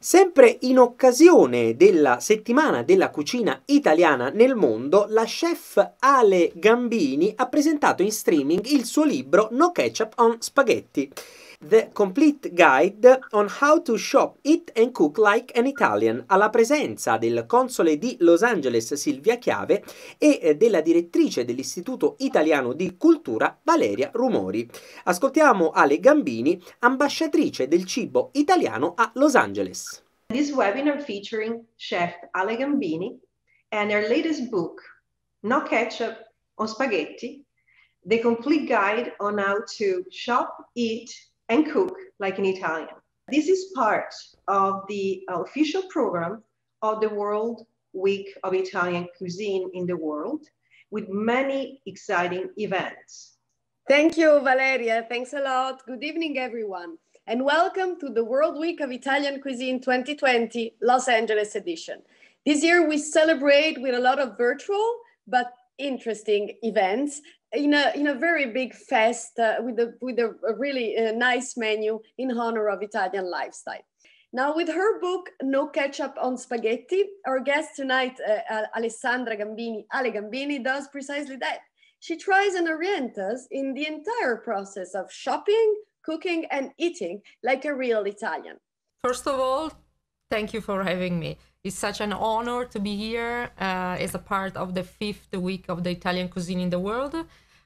Sempre in occasione della settimana della cucina italiana nel mondo, la chef Ale Gambini ha presentato in streaming il suo libro No Ketchup on Spaghetti. The Complete Guide on How to Shop, Eat and Cook Like an Italian, alla presenza del console di Los Angeles Silvia Chiave e eh, della direttrice dell'Istituto Italiano di Cultura Valeria Rumori. Ascoltiamo Ale Gambini, ambasciatrice del cibo italiano a Los Angeles. this webinar featuring Chef Ale Gambini and her latest book, No Ketchup on Spaghetti, the complete guide on how to shop, eat, and cook like an Italian. This is part of the official program of the World Week of Italian Cuisine in the World with many exciting events. Thank you, Valeria. Thanks a lot. Good evening, everyone and welcome to the World Week of Italian Cuisine 2020 Los Angeles edition. This year we celebrate with a lot of virtual but interesting events in a, in a very big fest uh, with, a, with a, really uh, nice menu in honor of Italian lifestyle. Now, with her book, No Ketchup on Spaghetti, our guest tonight, uh, Alessandra Gambini, Ale Gambini, does precisely that. She tries and orients us in the entire process of shopping, cooking and eating like a real Italian. First of all, thank you for having me. It's such an honor to be here uh, as a part of the fifth week of the Italian cuisine in the world.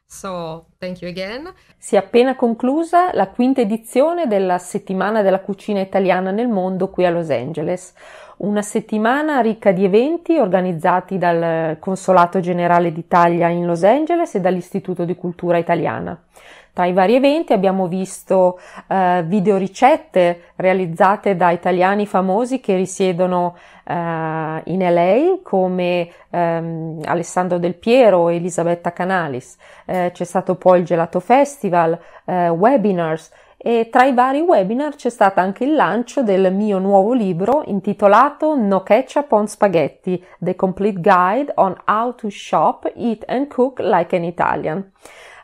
So, thank you again. Si è appena conclusa la quinta edizione della settimana della cucina italiana nel mondo qui a Los Angeles. Una settimana ricca di eventi organizzati dal Consolato Generale d'Italia in Los Angeles e dall'Istituto di Cultura Italiana. Tra i vari eventi abbiamo visto eh, videoricette realizzate da italiani famosi che risiedono eh, in LA come ehm, Alessandro Del Piero e Elisabetta Canalis. Eh, c'è stato poi il Gelato Festival, eh, webinars e tra i vari webinar c'è stato anche il lancio del mio nuovo libro intitolato No Ketchup on Spaghetti, The Complete Guide on How to Shop, Eat and Cook Like an Italian.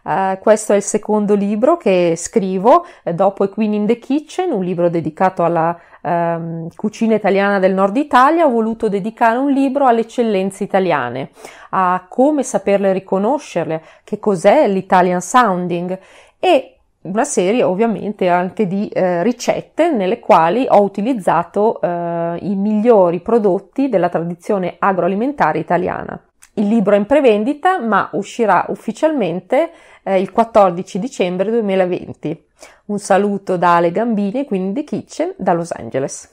Eh, questo è il secondo libro che scrivo, eh, dopo A Queen in the Kitchen, un libro dedicato alla um, cucina italiana del nord Italia, ho voluto dedicare un libro alle eccellenze italiane, a come saperle riconoscerle, che cos'è l'Italian Sounding e una serie ovviamente anche di eh, ricette nelle quali ho utilizzato eh, i migliori prodotti della tradizione agroalimentare italiana. Il libro è in prevendita, ma uscirà ufficialmente eh, il 14 dicembre 2020. Un saluto da Ale Gambini, quindi The Kitchen, da Los Angeles.